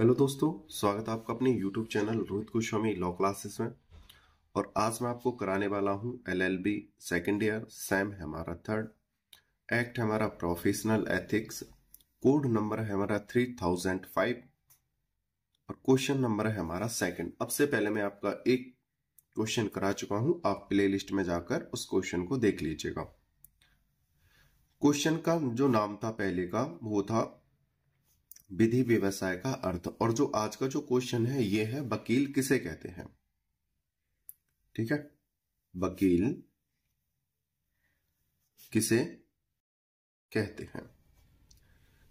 hello दोस्तों स्वागत है आपका अपने YouTube channel Rohit Goswami law classes में और आज मैं आपको कराने वाला हूं एलएलबी सेकंड ईयर सैम है हमारा थर्ड एक्ट है हमारा प्रोफेशनल एथिक्स कोड नंबर है हमारा थ्री थाउजेंड फाइव और क्वेश्चन नंबर है हमारा सेकंड अब से पहले मैं आपका एक क्वेश्चन करा चुका हूं आप प्ले लिस्ट में जाकर उस क्वेश्चन को देख लीजिएगा क्वेश्चन का जो नाम था पहले का वो था विधि व्यवसाय का अर्थ और जो आज का जो क्वेश्चन है ये है वकील किसे कहते हैं ठीक है वकील किसे कहते हैं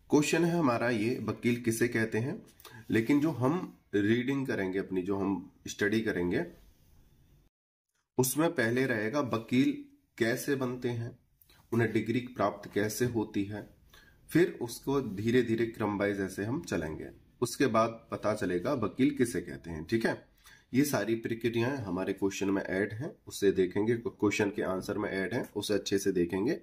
क्वेश्चन है हमारा ये वकील किसे कहते हैं लेकिन जो हम रीडिंग करेंगे अपनी जो हम स्टडी करेंगे उसमें पहले रहेगा वकील कैसे बनते हैं उन्हें डिग्री प्राप्त कैसे होती है फिर उसको धीरे धीरे क्रम वाइज ऐसे हम चलेंगे उसके बाद पता चलेगा वकील किसे कहते हैं ठीक है ये सारी प्रक्रियाएं हमारे क्वेश्चन में ऐड हैं उसे देखेंगे क्वेश्चन के आंसर में ऐड हैं उसे अच्छे से देखेंगे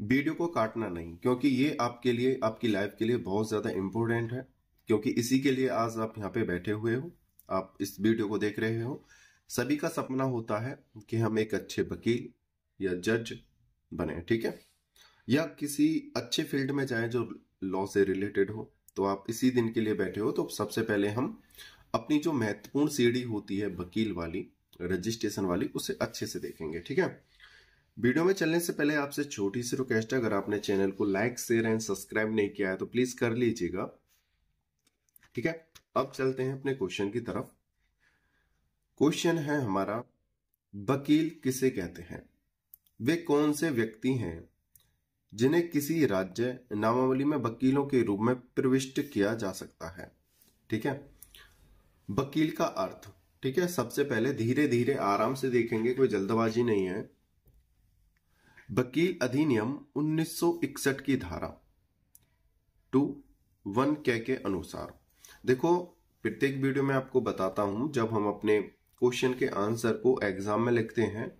वीडियो को काटना नहीं क्योंकि ये आपके लिए आपकी लाइफ के लिए बहुत ज्यादा इंपॉर्टेंट है क्योंकि इसी के लिए आज आप यहाँ पे बैठे हुए हो आप इस वीडियो को देख रहे हो सभी का सपना होता है कि हम एक अच्छे वकील या जज बने ठीक है या किसी अच्छे फील्ड में जाएं जो लॉ से रिलेटेड हो तो आप इसी दिन के लिए बैठे हो तो सबसे पहले हम अपनी जो महत्वपूर्ण सीढ़ी होती है वकील वाली रजिस्ट्रेशन वाली उसे अच्छे से देखेंगे ठीक है वीडियो में चलने से पहले आपसे छोटी सी रिक्वेस्ट है अगर आपने चैनल को लाइक शेयर एंड सब्सक्राइब नहीं किया है तो प्लीज कर लीजिएगा ठीक है अब चलते हैं अपने क्वेश्चन की तरफ क्वेश्चन है हमारा वकील किसे कहते हैं वे कौन से व्यक्ति हैं जिन्हें किसी राज्य नामावली में वकीलों के रूप में प्रविष्ट किया जा सकता है ठीक है वकील का अर्थ ठीक है सबसे पहले धीरे धीरे आराम से देखेंगे कोई जल्दबाजी नहीं है वकील अधिनियम 1961 की धारा टू वन के के अनुसार देखो प्रत्येक वीडियो में आपको बताता हूं जब हम अपने क्वेश्चन के आंसर को एग्जाम में लिखते हैं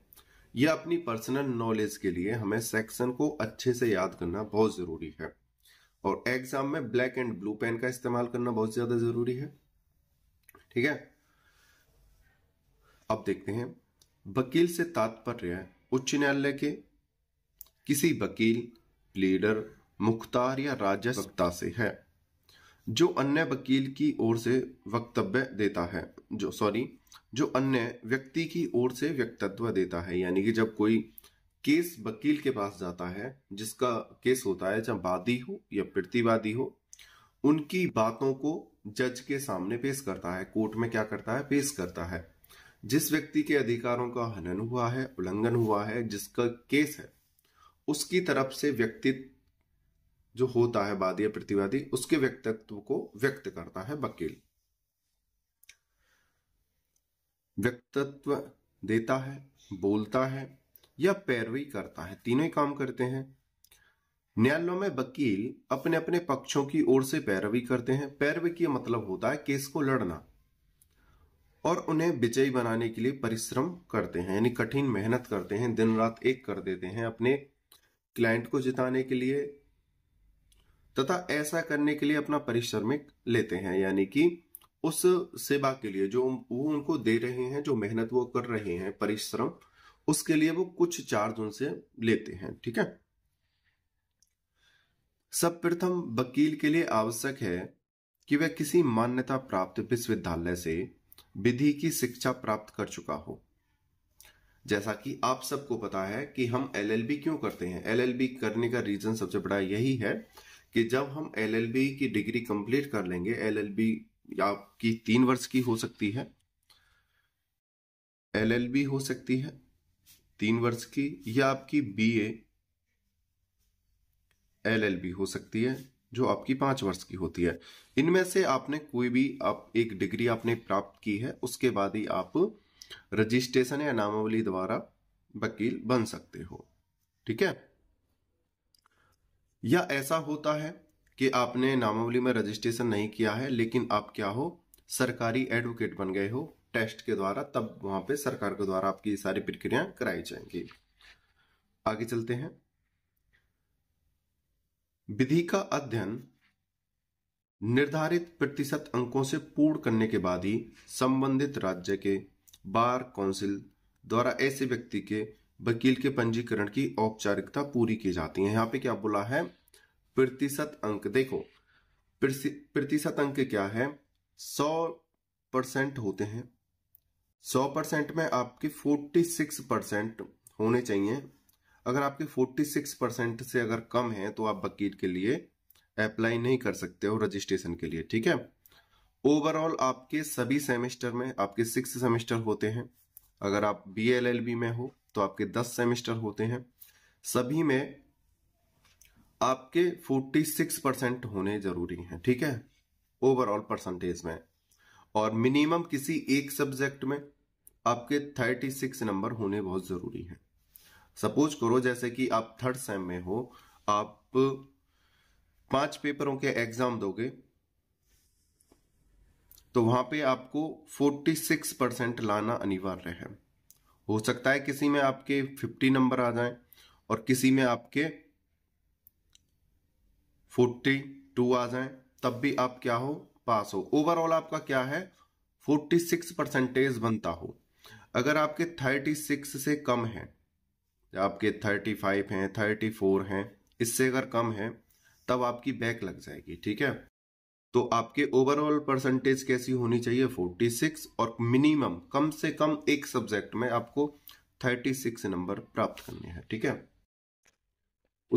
या अपनी पर्सनल नॉलेज के लिए हमें सेक्शन को अच्छे से याद करना बहुत जरूरी है और एग्जाम में ब्लैक एंड ब्लू पेन का इस्तेमाल करना बहुत ज्यादा जरूरी है ठीक है अब देखते हैं वकील से तात्पर्य उच्च न्यायालय के किसी वकील लीडर मुख्तार या राजस्वता से है जो अन्य वकील की ओर से वक्तव्य देता है जो सॉरी जो अन्य व्यक्ति की ओर से व्यक्तित्व देता है यानी कि जब कोई केस वकील के पास जाता है जिसका केस होता है चाहे वादी हो या प्रतिवादी हो उनकी बातों को जज के सामने पेश करता है कोर्ट में क्या करता है पेश करता है जिस व्यक्ति के अधिकारों का हनन हुआ है उल्लंघन हुआ है जिसका केस है उसकी तरफ से व्यक्तित्व जो होता है वादी या प्रतिवादी उसके व्यक्तित्व को व्यक्त करता है वकील व्यक्तित्व देता है बोलता है या पैरवी करता है तीनों ही काम करते हैं न्यायालयों में वकील अपने अपने पक्षों की ओर से पैरवी करते हैं पैरवी की मतलब होता है केस को लड़ना और उन्हें विजयी बनाने के लिए परिश्रम करते हैं यानी कठिन मेहनत करते हैं दिन रात एक कर देते हैं अपने क्लाइंट को जिताने के लिए तथा ऐसा करने के लिए अपना परिश्रमिक लेते हैं यानी कि उस सेवा के लिए जो वो उनको दे रहे हैं जो मेहनत वो कर रहे हैं परिश्रम उसके लिए वो कुछ चार्ज उनसे लेते हैं ठीक है सब प्रथम वकील के लिए आवश्यक है कि वह किसी मान्यता प्राप्त विश्वविद्यालय से विधि की शिक्षा प्राप्त कर चुका हो जैसा कि आप सबको पता है कि हम एलएलबी क्यों करते हैं एलएलबी करने का रीजन सबसे बड़ा यही है कि जब हम एलएलबी की डिग्री कंप्लीट कर लेंगे एलएलबी आपकी तीन वर्ष की हो सकती है एलएलबी हो सकती है तीन वर्ष की या आपकी बीए एलएलबी हो सकती है जो आपकी पांच वर्ष की होती है इनमें से आपने कोई भी आप एक डिग्री आपने प्राप्त की है उसके बाद ही आप रजिस्ट्रेशन या नामावली द्वारा वकील बन सकते हो ठीक है या ऐसा होता है कि आपने नामावली में रजिस्ट्रेशन नहीं किया है लेकिन आप क्या हो सरकारी एडवोकेट बन गए हो टेस्ट के द्वारा तब वहां पे सरकार के द्वारा आपकी सारी प्रक्रिया कराई जाएंगी आगे चलते हैं विधि का अध्ययन निर्धारित प्रतिशत अंकों से पूर्ण करने के बाद ही संबंधित राज्य के बार काउंसिल द्वारा ऐसे व्यक्ति के वकील के पंजीकरण की औपचारिकता पूरी की जाती है यहाँ पे क्या बोला है प्रतिशत अंक देखो प्रतिशत अंक क्या है सौ परसेंट होते हैं सौ परसेंट में आपके फोर्टी सिक्स परसेंट होने चाहिए अगर आपके फोर्टी सिक्स परसेंट से अगर कम है तो आप वकील के लिए अप्लाई नहीं कर सकते हो रजिस्ट्रेशन के लिए ठीक है ओवरऑल आपके सभी सेमेस्टर में आपके सिक्स सेमेस्टर होते हैं अगर आप बी एल एल बी में हो तो आपके दस सेमेस्टर होते हैं सभी में आपके फोर्टी सिक्स परसेंट होने जरूरी हैं ठीक है ओवरऑल परसेंटेज में और मिनिमम किसी एक सब्जेक्ट में आपके थर्टी सिक्स नंबर होने बहुत जरूरी है सपोज करो जैसे कि आप थर्ड सेम में हो आप पांच पेपरों के एग्जाम दोगे तो वहां पे आपको 46 परसेंट लाना अनिवार्य है हो सकता है किसी में आपके फिफ्टी नंबर आ जाए और किसी में आपके फोर्टी टू आ जाए तब भी आप क्या हो पास हो ओवरऑल आपका क्या है फोर्टी सिक्स परसेंटेज बनता हो अगर आपके थर्टी सिक्स से कम है आपके थर्टी फाइव हैं थर्टी फोर हैं इससे अगर कम है तब आपकी बैक लग जाएगी ठीक है तो आपके ओवरऑल परसेंटेज कैसी होनी चाहिए 46 और मिनिमम कम से कम एक सब्जेक्ट में आपको 36 नंबर प्राप्त करने हैं ठीक है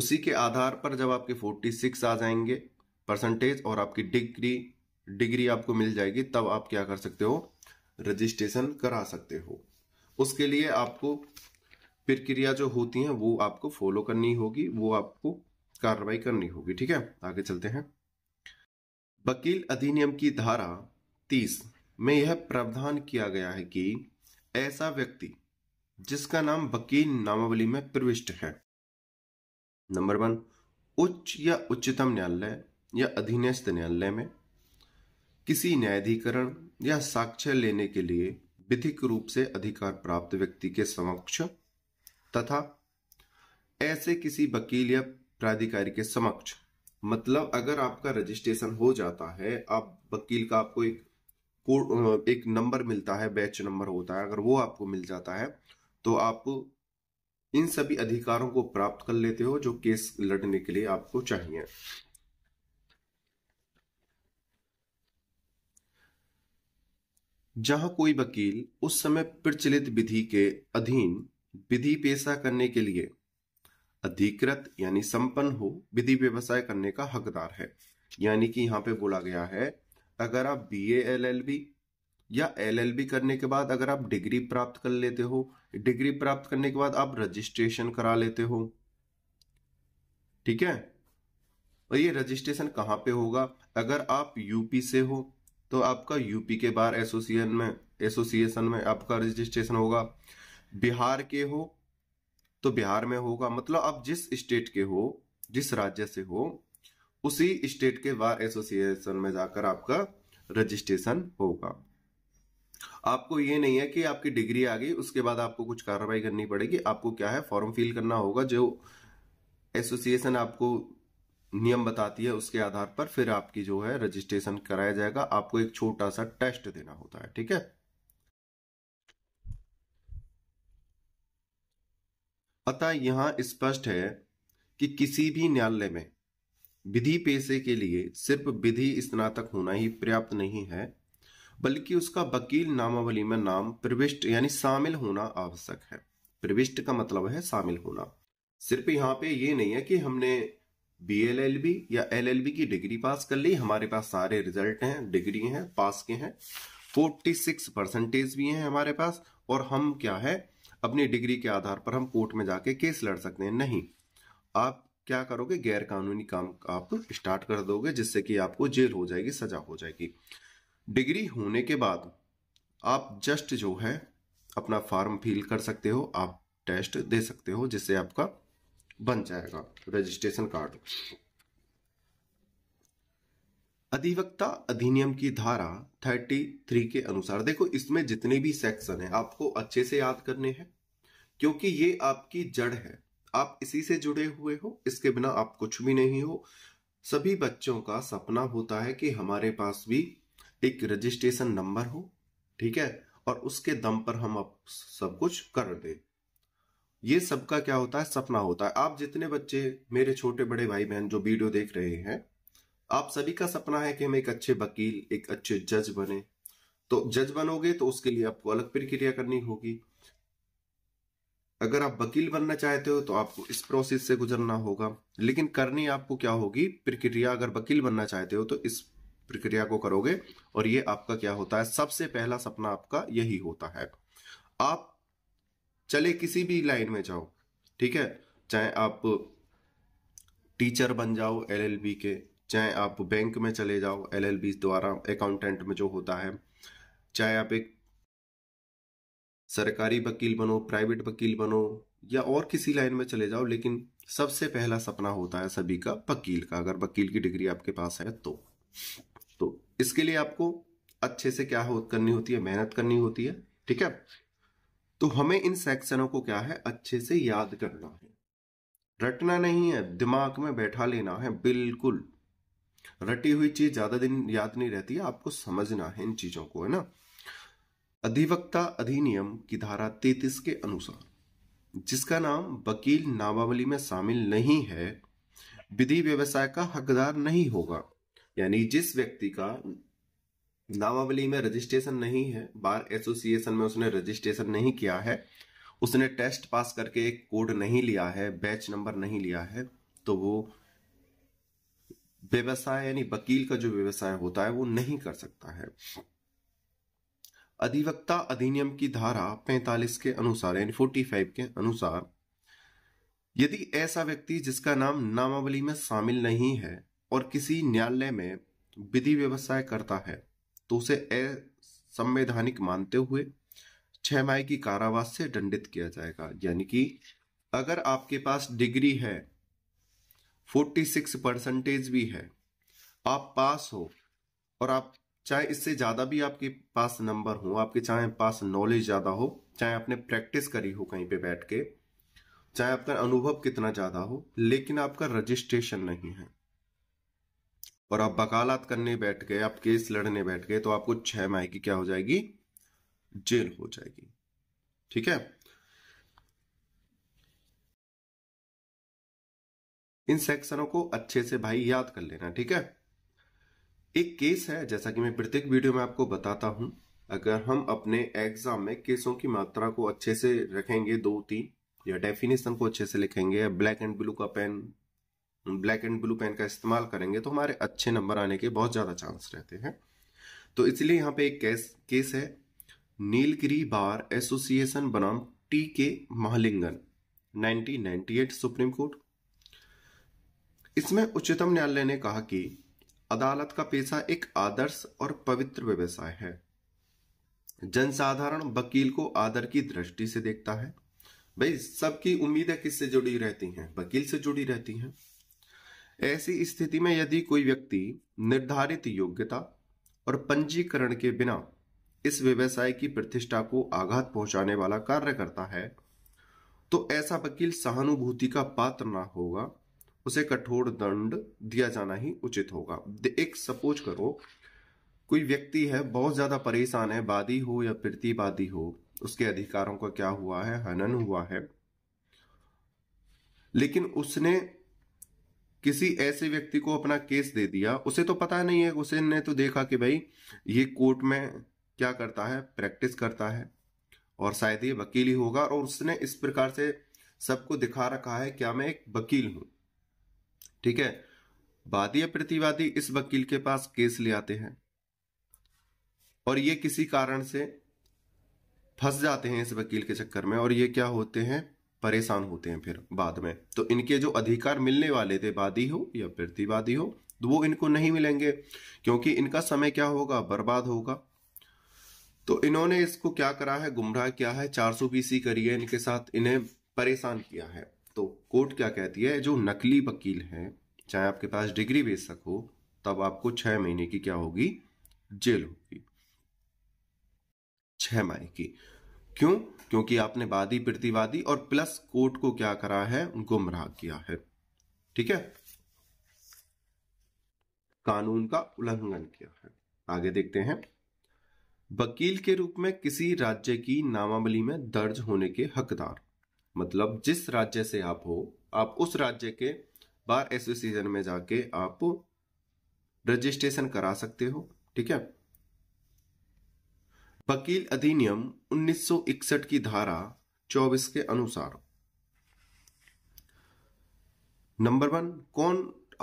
उसी के आधार पर जब आपके 46 आ जाएंगे परसेंटेज और आपकी डिग्री डिग्री आपको मिल जाएगी तब आप क्या कर सकते हो रजिस्ट्रेशन करा सकते हो उसके लिए आपको प्रक्रिया जो होती है वो आपको फॉलो करनी होगी वो आपको कार्रवाई करनी होगी ठीक है आगे चलते हैं वकील अधिनियम की धारा 30 में यह प्रावधान किया गया है कि ऐसा व्यक्ति जिसका नाम वकील नामावली में प्रविष्ट है नंबर वन उच्च या उच्चतम न्यायालय या अधीनस्थ न्यायालय में किसी न्यायाधिकरण या साक्ष्य लेने के लिए विधिक रूप से अधिकार प्राप्त व्यक्ति के समक्ष तथा ऐसे किसी वकील या प्राधिकारी के समक्ष मतलब अगर आपका रजिस्ट्रेशन हो जाता है आप वकील का आपको एक कोड एक नंबर मिलता है बैच नंबर होता है अगर वो आपको मिल जाता है तो आप इन सभी अधिकारों को प्राप्त कर लेते हो जो केस लड़ने के लिए आपको चाहिए जहां कोई वकील उस समय प्रचलित विधि के अधीन विधि पेशा करने के लिए अधिकृत यानी संपन्न हो विधि व्यवसाय करने का हकदार है यानी कि यहाँ पे बोला गया है अगर आप बी एल एल बी या एलएलबी करने के बाद अगर आप डिग्री प्राप्त कर लेते हो डिग्री प्राप्त करने के बाद आप रजिस्ट्रेशन करा लेते हो ठीक है और ये रजिस्ट्रेशन कहाँ पे होगा अगर आप यूपी से हो तो आपका यूपी के बार एसोसिएशन में एसोसिएशन में आपका रजिस्ट्रेशन होगा बिहार के हो तो बिहार में होगा मतलब आप जिस स्टेट के हो जिस राज्य से हो उसी स्टेट के बार एसोसिएशन में जाकर आपका रजिस्ट्रेशन होगा आपको ये नहीं है कि आपकी डिग्री आ गई उसके बाद आपको कुछ कार्रवाई करनी पड़ेगी आपको क्या है फॉर्म फिल करना होगा जो एसोसिएशन आपको नियम बताती है उसके आधार पर फिर आपकी जो है रजिस्ट्रेशन कराया जाएगा आपको एक छोटा सा टेस्ट देना होता है ठीक है अतः यहां स्पष्ट है कि किसी भी न्यायालय में विधि पेशे के लिए सिर्फ विधि स्नातक होना ही पर्याप्त नहीं है बल्कि उसका वकील नामावली में नाम प्रविष्ट यानी शामिल होना आवश्यक है प्रविष्ट का मतलब है शामिल होना सिर्फ यहाँ पे ये नहीं है कि हमने बी एल एल बी या एल एल बी की डिग्री पास कर ली हमारे पास सारे रिजल्ट हैं डिग्री हैं पास के हैं फोर्टी सिक्स परसेंटेज भी हैं हमारे पास और हम क्या है अपनी डिग्री के आधार पर हम कोर्ट में जाके केस लड़ सकते हैं नहीं आप क्या करोगे गैर कानूनी काम आप स्टार्ट कर दोगे जिससे कि आपको जेल हो जाएगी सजा हो जाएगी डिग्री होने के बाद आप जस्ट जो है अपना फॉर्म फिल कर सकते हो आप टेस्ट दे सकते हो जिससे आपका बन जाएगा रजिस्ट्रेशन कार्ड अधिवक्ता अधिनियम की धारा 33 के अनुसार देखो इसमें जितने भी सेक्शन है आपको अच्छे से याद करने हैं क्योंकि ये आपकी जड़ है आप इसी से जुड़े हुए हो इसके बिना आप कुछ भी नहीं हो सभी बच्चों का सपना होता है कि हमारे पास भी एक रजिस्ट्रेशन नंबर हो ठीक है और उसके दम पर हम अब सब कुछ कर दे ये सबका क्या होता है सपना होता है आप जितने बच्चे मेरे छोटे बड़े भाई बहन जो वीडियो देख रहे हैं आप सभी का सपना है कि हम एक अच्छे वकील एक अच्छे जज बने तो जज बनोगे तो उसके लिए आपको अलग प्रक्रिया करनी होगी अगर आप वकील बनना चाहते हो तो आपको इस प्रोसेस से गुजरना होगा लेकिन करनी आपको क्या होगी प्रक्रिया अगर वकील बनना चाहते हो तो इस प्रक्रिया को करोगे और ये आपका क्या होता है सबसे पहला सपना आपका यही होता है आप चले किसी भी लाइन में जाओ ठीक है चाहे आप टीचर बन जाओ एलएलबी के चाहे आप बैंक में चले जाओ एलएलबी द्वारा अकाउंटेंट में जो होता है चाहे आप एक सरकारी वकील बनो प्राइवेट वकील बनो या और किसी लाइन में चले जाओ लेकिन सबसे पहला सपना होता है सभी का वकील का अगर वकील की डिग्री आपके पास है तो तो इसके लिए आपको अच्छे से क्या हो, करनी होती है मेहनत करनी होती है ठीक है तो हमें इन सेक्शनों को क्या है अच्छे से याद करना है रटना नहीं है दिमाग में बैठा लेना है बिल्कुल रटी हुई चीज ज्यादा दिन याद नहीं रहती है आपको समझना है इन चीजों को है ना अधिवक्ता अधिनियम की धारा 33 के अनुसार जिसका नाम वकील नामावली में शामिल नहीं है विधि व्यवसाय का हकदार नहीं होगा यानी जिस व्यक्ति का नामावली में रजिस्ट्रेशन नहीं है बार एसोसिएशन में उसने रजिस्ट्रेशन नहीं किया है उसने टेस्ट पास करके एक कोड नहीं लिया है बैच नंबर नहीं लिया है तो वो व्यवसाय यानी वकील का जो व्यवसाय होता है वो नहीं कर सकता है अधिवक्ता अधिनियम की धारा 45 के अनुसार यानी 45 के अनुसार यदि ऐसा व्यक्ति जिसका नाम नामावली में शामिल नहीं है और किसी न्यायालय में विधि व्यवसाय करता है तो उसे असंवैधानिक मानते हुए छह माह की कारावास से दंडित किया जाएगा यानी कि अगर आपके पास डिग्री है 46 परसेंटेज भी है आप पास हो और आप चाहे इससे ज़्यादा भी आपके पास नंबर हो आपके चाहे पास नॉलेज ज़्यादा हो चाहे आपने प्रैक्टिस करी हो कहीं पे बैठ के चाहे आपका अनुभव कितना ज़्यादा हो लेकिन आपका रजिस्ट्रेशन नहीं है और आप वकालत करने बैठ गए आप केस लड़ने बैठ गए तो आपको छह माह की क्या हो जाएगी जेल हो जाएगी ठीक है इन सेक्शनों को अच्छे से भाई याद कर लेना ठीक है एक केस है जैसा कि मैं प्रत्येक वीडियो में आपको बताता हूं अगर हम अपने एग्जाम में केसों की मात्रा को अच्छे से रखेंगे दो तीन या डेफिनेशन को अच्छे से लिखेंगे या ब्लैक एंड ब्लू का pen black and blue pen का इस्तेमाल करेंगे तो हमारे अच्छे नंबर आने के बहुत ज़्यादा चांस रहते हैं तो इसलिए यहाँ पे एक केस केस है नीलगिरी बार एसोसिएशन बनाम T K Mahalingam 1998 supreme court इसमें उच्चतम न्यायालय ने कहा कि अदालत का पेशा एक आदर्श और पवित्र व्यवसाय है जनसाधारण वकील को आदर की दृष्टि से देखता है भाई सबकी उम्मीदें किससे जुड़ी रहती हैं वकील से जुड़ी रहती हैं ऐसी स्थिति में यदि कोई व्यक्ति निर्धारित योग्यता और पंजीकरण के बिना इस व्यवसाय की प्रतिष्ठा को आघात पहुंचाने वाला कार्य करता है तो ऐसा वकील सहानुभूति का पात्र ना होगा उसे कठोर दंड दिया जाना ही उचित होगा एक सपोज करो कोई व्यक्ति है बहुत ज्यादा परेशान है वादी हो या प्रतिवादी हो उसके अधिकारों का क्या हुआ है हनन हुआ है लेकिन उसने किसी ऐसे व्यक्ति को अपना केस दे दिया उसे तो पता नहीं है उसे ने तो देखा कि भाई ये कोर्ट में क्या करता है प्रैक्टिस करता है और शायद ये वकील ही होगा और उसने इस प्रकार से सबको दिखा रखा है क्या मैं एक वकील हूं ठीक है वादी या प्रतिवादी इस वकील के पास केस ले आते हैं और ये किसी कारण से फंस जाते हैं इस वकील के चक्कर में और ये क्या होते हैं परेशान होते हैं फिर बाद में तो इनके जो अधिकार मिलने वाले थे वादी हो या प्रतिवादी हो तो वो इनको नहीं मिलेंगे क्योंकि इनका समय क्या होगा बर्बाद होगा तो इन्होंने इसको क्या करा है गुमराह किया है 400 बीसी करी है इनके साथ इन्हें परेशान किया है तो कोर्ट क्या कहती है जो नकली वकील हैं चाहे आपके पास डिग्री बेशक हो तब आपको छह महीने की क्या होगी जेल होगी छह माह की क्यों क्योंकि आपने वादी प्रतिवादी और प्लस कोर्ट को क्या करा है गुमराह किया है ठीक है कानून का उल्लंघन किया है आगे देखते हैं वकील के रूप में किसी राज्य की नामावली में दर्ज होने के हकदार मतलब जिस राज्य से आप हो आप उस राज्य के बार एसोसिएशन में जाके आप रजिस्ट्रेशन करा सकते हो ठीक है वकील अधिनियम 1961 की धारा 24 के अनुसार नंबर वन कौन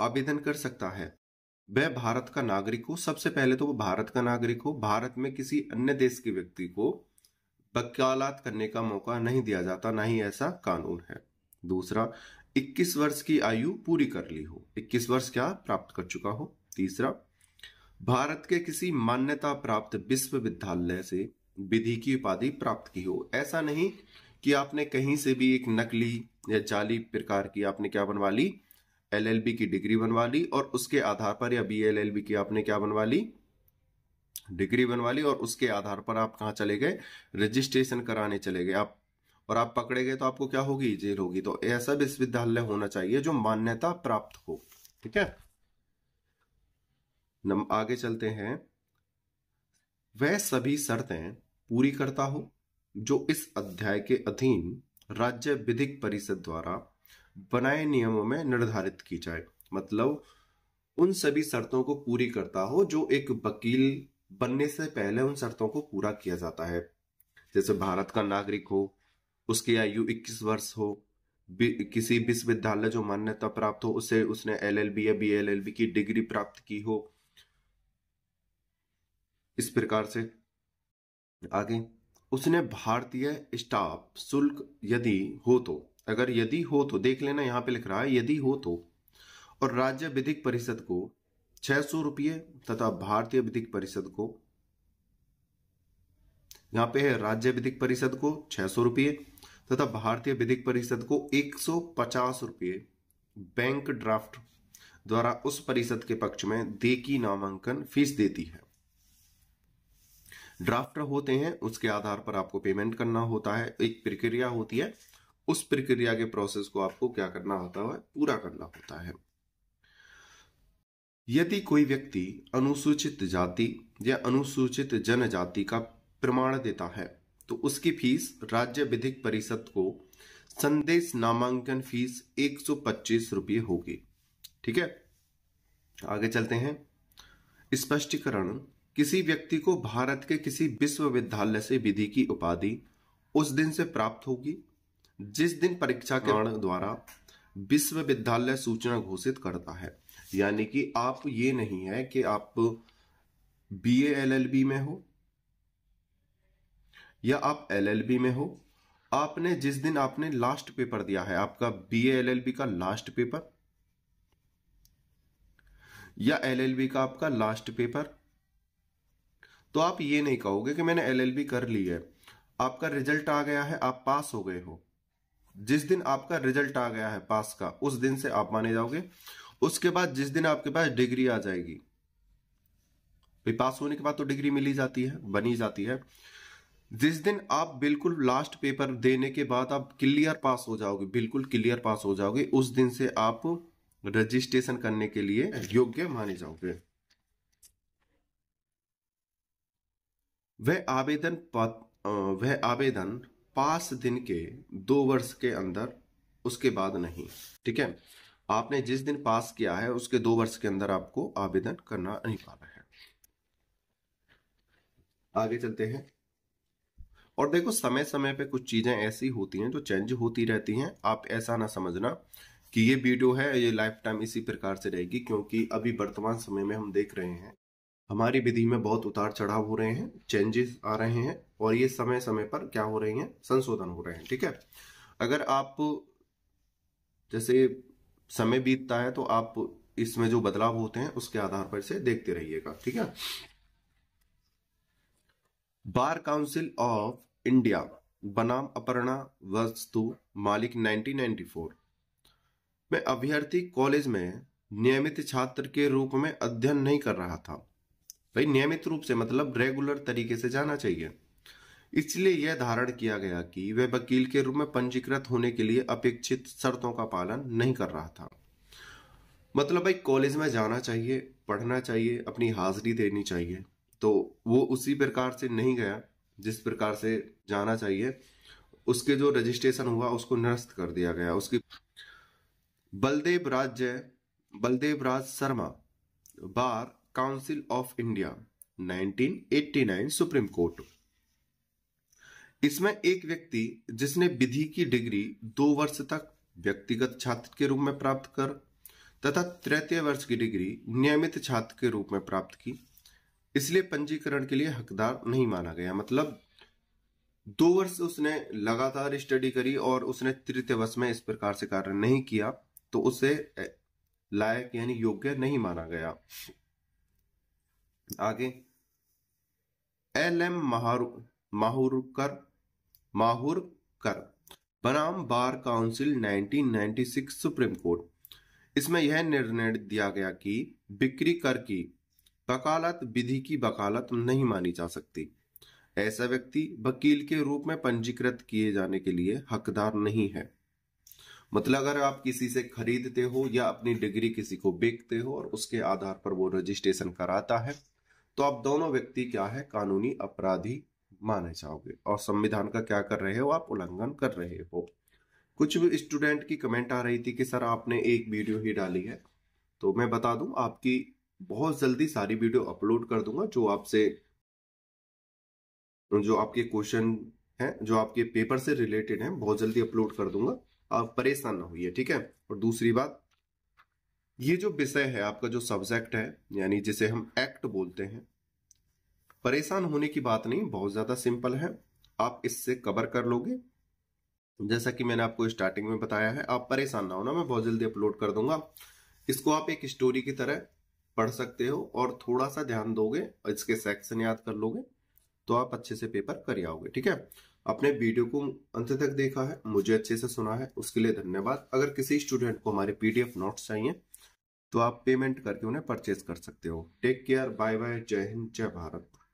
आवेदन कर सकता है वह भारत का नागरिक हो सबसे पहले तो वो भारत का नागरिक हो भारत में किसी अन्य देश के व्यक्ति को वकालत करने का मौका नहीं दिया जाता ना ही ऐसा कानून है दूसरा 21 वर्ष की आयु पूरी कर ली हो 21 वर्ष क्या प्राप्त कर चुका हो तीसरा भारत के किसी मान्यता प्राप्त विश्वविद्यालय से विधि की उपाधि प्राप्त की हो ऐसा नहीं कि आपने कहीं से भी एक नकली या जाली प्रकार की आपने क्या बनवा ली एलएलबी की डिग्री बनवा ली और उसके आधार पर या बी की आपने क्या बनवा ली डिग्री बनवा ली और उसके आधार पर आप कहाँ चले गए रजिस्ट्रेशन कराने चले गए आप और आप पकड़े गए तो आपको क्या होगी जेल होगी तो ऐसा विश्वविद्यालय होना चाहिए जो मान्यता प्राप्त हो ठीक है नम आगे चलते हैं वह सभी शर्तें पूरी करता हो जो इस अध्याय के अधीन राज्य विधिक परिषद द्वारा बनाए नियमों में निर्धारित की जाए मतलब उन सभी शर्तों को पूरी करता हो जो एक वकील बनने से पहले उन शर्तों को पूरा किया जाता है जैसे भारत का नागरिक हो उसकी आयु 21 वर्ष हो किसी विश्वविद्यालय जो मान्यता प्राप्त हो उसे उसने एलएलबी या बीएलएलबी की डिग्री प्राप्त की हो इस प्रकार से आगे उसने भारतीय स्टाफ शुल्क यदि हो तो अगर यदि हो तो देख लेना यहाँ पे लिख रहा है यदि हो तो और राज्य विधिक परिषद को छह सौ रुपये तथा भारतीय विधिक परिषद को यहां पे है राज्य विधिक परिषद को छह सौ रुपये तथा भारतीय विधिक परिषद को एक सौ पचास रुपये बैंक ड्राफ्ट द्वारा उस परिषद के पक्ष में देकी नामांकन फीस देती है ड्राफ्टर होते हैं उसके आधार पर आपको पेमेंट करना होता है एक प्रक्रिया होती है उस प्रक्रिया के प्रोसेस को आपको क्या करना होता है पूरा करना होता है यदि कोई व्यक्ति अनुसूचित जाति या अनुसूचित जनजाति का प्रमाण देता है तो उसकी फीस राज्य विधिक परिषद को संदेश नामांकन फीस एक सौ पच्चीस रुपये होगी ठीक है आगे चलते हैं स्पष्टीकरण किसी व्यक्ति को भारत के किसी विश्वविद्यालय से विधि की उपाधि उस दिन से प्राप्त होगी जिस दिन परीक्षा के द्वारा विश्वविद्यालय सूचना घोषित करता है यानी कि आप ये नहीं है कि आप बी एल एल बी में हो या आप एल एल बी में हो आपने जिस दिन आपने लास्ट पेपर दिया है आपका बी एल एल बी का लास्ट पेपर या एल एल बी का आपका लास्ट पेपर तो आप ये नहीं कहोगे कि मैंने एल एल बी कर ली है आपका रिजल्ट आ गया है आप पास हो गए हो जिस दिन आपका रिजल्ट आ गया है पास का उस दिन से आप माने जाओगे उसके बाद जिस दिन आपके पास डिग्री आ जाएगी भाई पास होने के बाद तो डिग्री मिली जाती है बनी जाती है जिस दिन आप बिल्कुल लास्ट पेपर देने के बाद आप क्लियर पास हो जाओगे बिल्कुल क्लियर पास हो जाओगे उस दिन से आप रजिस्ट्रेशन करने के लिए योग्य माने जाओगे वह आवेदन वह आवेदन पास दिन के दो वर्ष के अंदर उसके बाद नहीं ठीक है आपने जिस दिन पास किया है उसके दो वर्ष के अंदर आपको आवेदन करना अनिवार्य है आगे चलते हैं और देखो समय समय पे कुछ चीजें ऐसी होती हैं जो चेंज होती रहती हैं आप ऐसा ना समझना कि ये वीडियो है ये लाइफ टाइम इसी प्रकार से रहेगी क्योंकि अभी वर्तमान समय में हम देख रहे हैं हमारी विधि में बहुत उतार चढ़ाव हो रहे हैं चेंजेस आ रहे हैं और ये समय समय पर क्या हो रही हैं संशोधन हो रहे हैं ठीक है अगर आप जैसे समय बीतता है तो आप इसमें जो बदलाव होते हैं उसके आधार पर से देखते रहिएगा ठीक है बार काउंसिल ऑफ इंडिया बनाम अपर्णा वस्तु मालिक 1994 मैं अभ्यर्थी कॉलेज में नियमित छात्र के रूप में अध्ययन नहीं कर रहा था भाई नियमित रूप से मतलब रेगुलर तरीके से जाना चाहिए इसलिए यह धारण किया गया कि वह वकील के रूप में पंजीकृत होने के लिए अपेक्षित शर्तों का पालन नहीं कर रहा था मतलब भाई कॉलेज में जाना चाहिए पढ़ना चाहिए अपनी हाजिरी देनी चाहिए तो वो उसी प्रकार से नहीं गया जिस प्रकार से जाना चाहिए उसके जो रजिस्ट्रेशन हुआ उसको निरस्त कर दिया गया उसकी बलदेव राज जय Baldev Raj Sharma bar council of India 1989 supreme court इसमें एक व्यक्ति जिसने विधि की डिग्री दो वर्ष तक व्यक्तिगत छात्र के रूप में प्राप्त कर तथा तृतीय वर्ष की डिग्री नियमित छात्र के रूप में प्राप्त की इसलिए पंजीकरण के लिए हकदार नहीं माना गया मतलब दो वर्ष उसने लगातार स्टडी करी और उसने तृतीय वर्ष में इस प्रकार से कार्य नहीं किया तो उसे लायक यानी योग्य नहीं माना गया आगे एल एम महारू माहुरकर माहुरकर बनाम बार काउंसिल 1996 सुप्रीम कोर्ट इसमें यह निर्णय दिया गया कि बिक्री कर की वकालत विधि की वकालत नहीं मानी जा सकती ऐसा व्यक्ति वकील के रूप में पंजीकृत किए जाने के लिए हकदार नहीं है मतलब अगर आप किसी से खरीदते हो या अपनी डिग्री किसी को बेचते हो और उसके आधार पर वो रजिस्ट्रेशन कराता है तो आप दोनों व्यक्ति क्या है कानूनी अपराधी माने जाओगे और संविधान का क्या कर रहे हो आप उल्लंघन कर रहे हो कुछ स्टूडेंट की कमेंट आ रही थी कि सर आपने एक वीडियो ही डाली है तो मैं बता दूं आपकी बहुत जल्दी सारी वीडियो अपलोड कर दूंगा जो आपसे जो आपके क्वेश्चन हैं जो आपके पेपर से रिलेटेड हैं बहुत जल्दी अपलोड कर दूंगा आप परेशान ना होइए ठीक है और दूसरी बात ये जो विषय है आपका जो सब्जेक्ट है यानी जिसे हम एक्ट बोलते हैं परेशान होने की बात नहीं बहुत ज़्यादा सिंपल है आप इससे कवर कर लोगे जैसा कि मैंने आपको स्टार्टिंग में बताया है आप परेशान ना होना मैं बहुत जल्दी अपलोड कर दूंगा इसको आप एक स्टोरी की तरह पढ़ सकते हो और थोड़ा सा ध्यान दोगे और इसके सेक्शन याद कर लोगे तो आप अच्छे से पेपर कर आओगे ठीक है अपने वीडियो को अंत तक देखा है मुझे अच्छे से सुना है उसके लिए धन्यवाद अगर किसी स्टूडेंट को हमारे पीडीएफ नोट्स चाहिए तो आप पेमेंट करके उन्हें परचेज कर सकते हो टेक केयर बाय बाय जय हिंद जय भारत